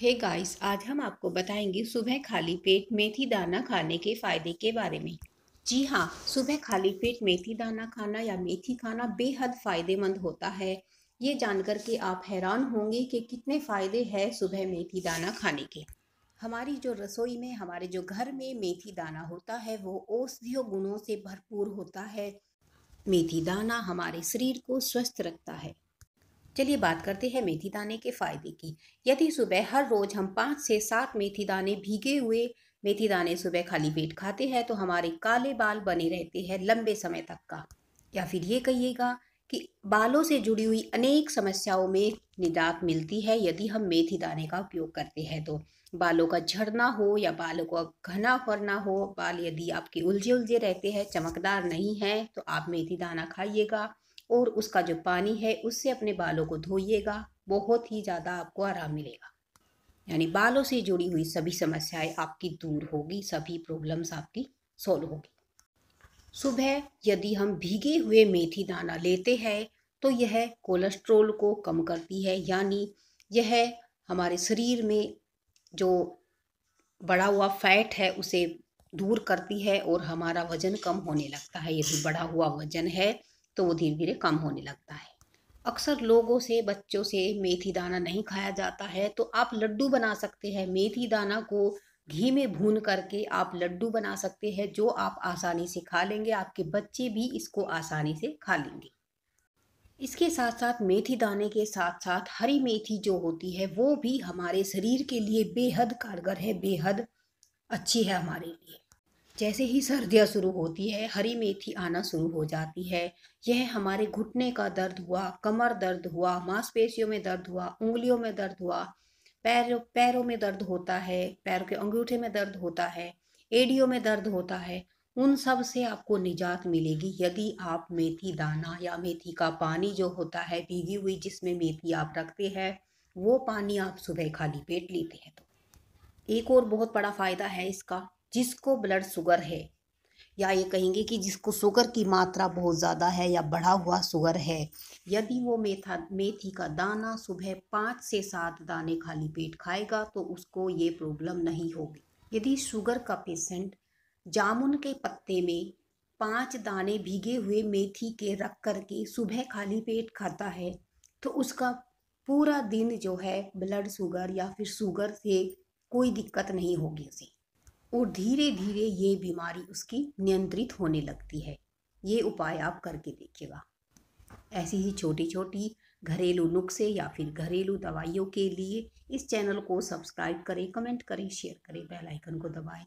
हे hey guys आज हम आपको बताएंगे सुबह खाली पेट मेथी दाना खाने के फ़ायदे के बारे में जी हाँ सुबह खाली पेट मेथी दाना खाना या मेथी खाना बेहद फ़ायदेमंद होता है ये जानकर के आप हैरान होंगे कि कितने फ़ायदे हैं सुबह मेथी दाना खाने के हमारी जो रसोई में हमारे जो घर में मेथी दाना होता है वो औषधियों गुणों से भरपूर होता है मेथी दाना हमारे शरीर को स्वस्थ रखता है चलिए बात करते हैं मेथी दाने के फ़ायदे की यदि सुबह हर रोज़ हम पाँच से सात मेथी दाने भीगे हुए मेथी दाने सुबह खाली पेट खाते हैं तो हमारे काले बाल बने रहते हैं लंबे समय तक का या फिर ये कहिएगा कि बालों से जुड़ी हुई अनेक समस्याओं में निदात मिलती है यदि हम मेथी दाने का उपयोग करते हैं तो बालों का झड़ना हो या बालों का घना फरना हो बाल यदि आपके उलझे उलझे रहते हैं चमकदार नहीं हैं तो आप मेथी दाना खाइएगा और उसका जो पानी है उससे अपने बालों को धोइएगा बहुत ही ज़्यादा आपको आराम मिलेगा यानी बालों से जुड़ी हुई सभी समस्याएं आपकी दूर होगी सभी प्रॉब्लम्स आपकी सॉल्व होगी सुबह यदि हम भीगे हुए मेथी दाना लेते हैं तो यह कोलेस्ट्रोल को कम करती है यानी यह हमारे शरीर में जो बढ़ा हुआ फैट है उसे दूर करती है और हमारा वज़न कम होने लगता है यदि बढ़ा हुआ वज़न है तो वो धीरे धीरे कम होने लगता है अक्सर लोगों से बच्चों से मेथी दाना नहीं खाया जाता है तो आप लड्डू बना सकते हैं मेथी दाना को घी में भून करके आप लड्डू बना सकते हैं जो आप आसानी से खा लेंगे आपके बच्चे भी इसको आसानी से खा लेंगे इसके साथ साथ मेथी दाने के साथ साथ हरी मेथी जो होती है वो भी हमारे शरीर के लिए बेहद कारगर है बेहद अच्छी है हमारे लिए जैसे ही सर्दियाँ शुरू होती है हरी मेथी आना शुरू हो जाती है यह हमारे घुटने का दर्द हुआ कमर दर्द हुआ मांसपेशियों में दर्द हुआ उंगलियों में दर्द हुआ पैर पैरों में दर्द होता है पैरों के अंगूठे में दर्द होता है एडियो में दर्द होता है उन सब से आपको निजात मिलेगी यदि आप मेथी दाना या मेथी का पानी जो होता है भीगी हुई जिसमें मेथी आप रखते हैं वो पानी आप सुबह खाली पेट लेते हैं तो एक और बहुत बड़ा फ़ायदा है इसका जिसको ब्लड शुगर है या ये कहेंगे कि जिसको शुगर की मात्रा बहुत ज़्यादा है या बढ़ा हुआ शुगर है यदि वो मेथा मेथी का दाना सुबह पाँच से सात दाने खाली पेट खाएगा तो उसको ये प्रॉब्लम नहीं होगी यदि शुगर का पेशेंट जामुन के पत्ते में पाँच दाने भीगे हुए मेथी के रख कर के सुबह खाली पेट खाता है तो उसका पूरा दिन जो है ब्लड शुगर या फिर शुगर से कोई दिक्कत नहीं होगी उसे और धीरे धीरे ये बीमारी उसकी नियंत्रित होने लगती है ये उपाय आप करके देखिएगा ऐसी ही छोटी छोटी घरेलू नुस्खे या फिर घरेलू दवाइयों के लिए इस चैनल को सब्सक्राइब करें कमेंट करें शेयर करें बेल आइकन को दबाएं